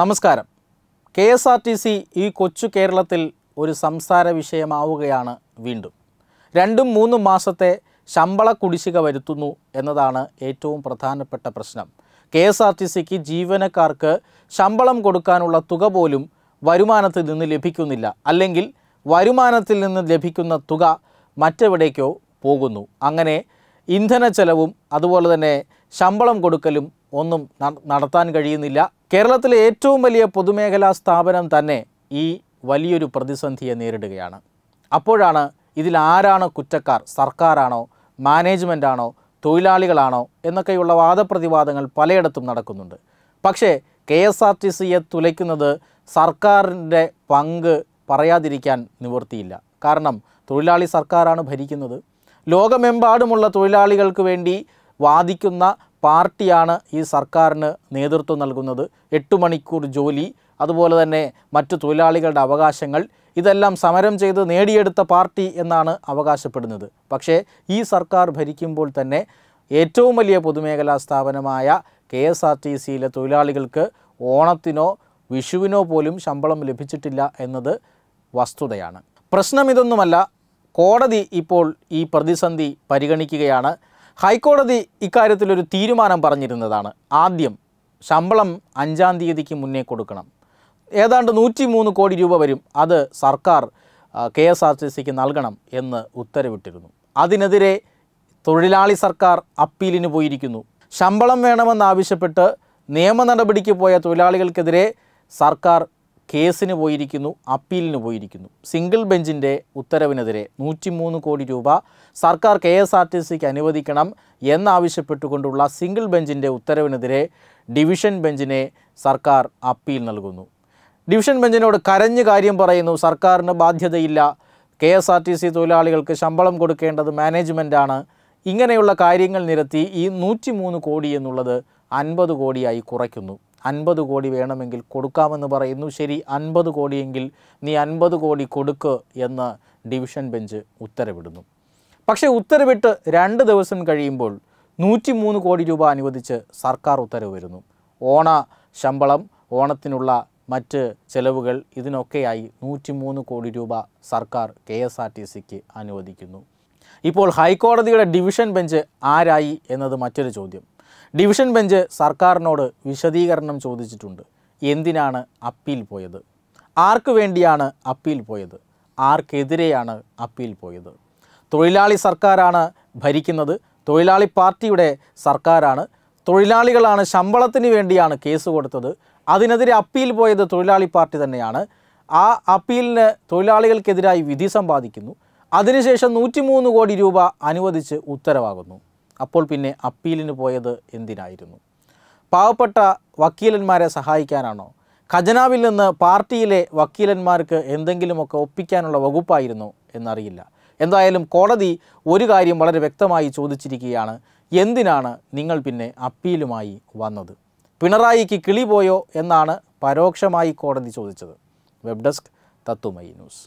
നമസ്കാരം K S R T C ഈ കൊച്ചു കേരളത്തിൽ ഒരു സംസാര വിഷയമാവുകയാണ് വീണ്ടും രണ്ടും മൂന്നും മാസത്തെ ശമ്പള കുടിശ്ശിക വരുത്തുന്നു എന്നതാണ് ഏറ്റവും പ്രധാനപ്പെട്ട പ്രശ്നം കെ എസ് ആർ ടി സിക്ക് ജീവനക്കാർക്ക് ശമ്പളം കൊടുക്കാനുള്ള തുക പോലും വരുമാനത്തിൽ നിന്ന് ലഭിക്കുന്നില്ല അല്ലെങ്കിൽ വരുമാനത്തിൽ നിന്ന് ലഭിക്കുന്ന തുക മറ്റെവിടേക്കോ പോകുന്നു അങ്ങനെ ഇന്ധന ചെലവും അതുപോലെ തന്നെ ശമ്പളം കൊടുക്കലും ഒന്നും നടത്താൻ കഴിയുന്നില്ല കേരളത്തിലെ ഏറ്റവും വലിയ പൊതുമേഖലാ സ്ഥാപനം തന്നെ ഈ വലിയൊരു പ്രതിസന്ധിയെ നേരിടുകയാണ് അപ്പോഴാണ് ഇതിൽ ആരാണ് കുറ്റക്കാർ സർക്കാരാണോ മാനേജ്മെൻറ്റാണോ തൊഴിലാളികളാണോ എന്നൊക്കെയുള്ള വാദപ്രതിവാദങ്ങൾ പലയിടത്തും നടക്കുന്നുണ്ട് പക്ഷേ കെ എസ് ആർ ടി സിയെ തുലയ്ക്കുന്നത് സർക്കാരിൻ്റെ പങ്ക് പറയാതിരിക്കാൻ നിവൃത്തിയില്ല കാരണം തൊഴിലാളി സർക്കാരാണ് ഭരിക്കുന്നത് ലോകമെമ്പാടുമുള്ള തൊഴിലാളികൾക്ക് വേണ്ടി വാദിക്കുന്ന പാർട്ടിയാണ് ഈ സർക്കാരിന് നേതൃത്വം നൽകുന്നത് എട്ട് മണിക്കൂർ ജോലി അതുപോലെ തന്നെ മറ്റു തൊഴിലാളികളുടെ അവകാശങ്ങൾ ഇതെല്ലാം സമരം ചെയ്ത് നേടിയെടുത്ത പാർട്ടി എന്നാണ് അവകാശപ്പെടുന്നത് പക്ഷേ ഈ സർക്കാർ ഭരിക്കുമ്പോൾ തന്നെ ഏറ്റവും വലിയ പൊതുമേഖലാ സ്ഥാപനമായ കെ എസ് ആർ ടി സിയിലെ തൊഴിലാളികൾക്ക് ഓണത്തിനോ വിഷുവിനോ പോലും ശമ്പളം ലഭിച്ചിട്ടില്ല എന്നത് വസ്തുതയാണ് പ്രശ്നം ഇതൊന്നുമല്ല കോടതി ഇപ്പോൾ ഈ പ്രതിസന്ധി പരിഗണിക്കുകയാണ് ഹൈക്കോടതി ഇക്കാര്യത്തിലൊരു തീരുമാനം പറഞ്ഞിരുന്നതാണ് ആദ്യം ശമ്പളം അഞ്ചാം തീയതിക്ക് മുന്നേ കൊടുക്കണം ഏതാണ്ട് നൂറ്റി മൂന്ന് കോടി രൂപ വരും അത് സർക്കാർ കെ എസ് ആർ ടി സിക്ക് നൽകണം എന്ന് ഉത്തരവിട്ടിരുന്നു അതിനെതിരെ തൊഴിലാളി സർക്കാർ അപ്പീലിന് പോയിരിക്കുന്നു ശമ്പളം വേണമെന്നാവശ്യപ്പെട്ട് നിയമ നടപടിക്ക് പോയ തൊഴിലാളികൾക്കെതിരെ സർക്കാർ കേസിന് പോയിരിക്കുന്നു അപ്പീലിന് പോയിരിക്കുന്നു സിംഗിൾ ബെഞ്ചിൻ്റെ ഉത്തരവിനെതിരെ നൂറ്റിമൂന്ന് കോടി രൂപ സർക്കാർ കെ എസ് ആർ ടി സിക്ക് അനുവദിക്കണം എന്നാവശ്യപ്പെട്ടുകൊണ്ടുള്ള സിംഗിൾ ബെഞ്ചിൻ്റെ ഉത്തരവിനെതിരെ ഡിവിഷൻ ബെഞ്ചിനെ സർക്കാർ അപ്പീൽ നൽകുന്നു ഡിവിഷൻ ബെഞ്ചിനോട് കരഞ്ഞ് കാര്യം പറയുന്നു സർക്കാരിന് ബാധ്യതയില്ല K S R T C തൊഴിലാളികൾക്ക് ശമ്പളം കൊടുക്കേണ്ടത് മാനേജ്മെൻറ്റാണ് ഇങ്ങനെയുള്ള കാര്യങ്ങൾ നിരത്തി ഈ നൂറ്റിമൂന്ന് കോടി എന്നുള്ളത് അൻപത് കോടിയായി കുറയ്ക്കുന്നു അൻപത് കോടി വേണമെങ്കിൽ കൊടുക്കാമെന്ന് പറയുന്നു ശരി അൻപത് കോടിയെങ്കിൽ നീ അൻപത് കോടി കൊടുക്ക് എന്ന് ഡിവിഷൻ ബെഞ്ച് ഉത്തരവിടുന്നു പക്ഷേ ഉത്തരവിട്ട് രണ്ട് ദിവസം കഴിയുമ്പോൾ നൂറ്റിമൂന്ന് കോടി രൂപ അനുവദിച്ച് സർക്കാർ ഉത്തരവ് വരുന്നു ഓണ ശമ്പളം ഓണത്തിനുള്ള മറ്റ് ചെലവുകൾ ഇതിനൊക്കെയായി നൂറ്റിമൂന്ന് കോടി രൂപ സർക്കാർ കെ എസ് ആർ ടി സിക്ക് അനുവദിക്കുന്നു ഇപ്പോൾ ഹൈക്കോടതിയുടെ ഡിവിഷൻ ബെഞ്ച് ആരായി എന്നത് മറ്റൊരു ചോദ്യം ഡിവിഷൻ ബെഞ്ച് സർക്കാരിനോട് വിശദീകരണം ചോദിച്ചിട്ടുണ്ട് എന്തിനാണ് അപ്പീൽ പോയത് ആർക്ക് വേണ്ടിയാണ് അപ്പീൽ പോയത് ആർക്കെതിരെയാണ് അപ്പീൽ പോയത് തൊഴിലാളി സർക്കാരാണ് ഭരിക്കുന്നത് തൊഴിലാളി പാർട്ടിയുടെ സർക്കാരാണ് തൊഴിലാളികളാണ് ശമ്പളത്തിന് വേണ്ടിയാണ് കേസ് കൊടുത്തത് അതിനെതിരെ അപ്പീൽ പോയത് തൊഴിലാളി പാർട്ടി തന്നെയാണ് ആ അപ്പീലിന് തൊഴിലാളികൾക്കെതിരായി വിധി സമ്പാദിക്കുന്നു അതിനുശേഷം നൂറ്റിമൂന്ന് കോടി രൂപ അനുവദിച്ച് ഉത്തരവാകുന്നു അപ്പോൾ പിന്നെ അപ്പീലിന് പോയത് എന്തിനായിരുന്നു പാവപ്പെട്ട വക്കീലന്മാരെ സഹായിക്കാനാണോ ഖജനാവിൽ നിന്ന് പാർട്ടിയിലെ വക്കീലന്മാർക്ക് എന്തെങ്കിലുമൊക്കെ ഒപ്പിക്കാനുള്ള വകുപ്പായിരുന്നു എന്നറിയില്ല എന്തായാലും കോടതി ഒരു കാര്യം വളരെ വ്യക്തമായി ചോദിച്ചിരിക്കുകയാണ് എന്തിനാണ് നിങ്ങൾ പിന്നെ അപ്പീലുമായി വന്നത് പിണറായിക്ക് കിളി പോയോ എന്നാണ് പരോക്ഷമായി കോടതി ചോദിച്ചത് വെബ് ഡെസ്ക് തത്തുമൈ ന്യൂസ്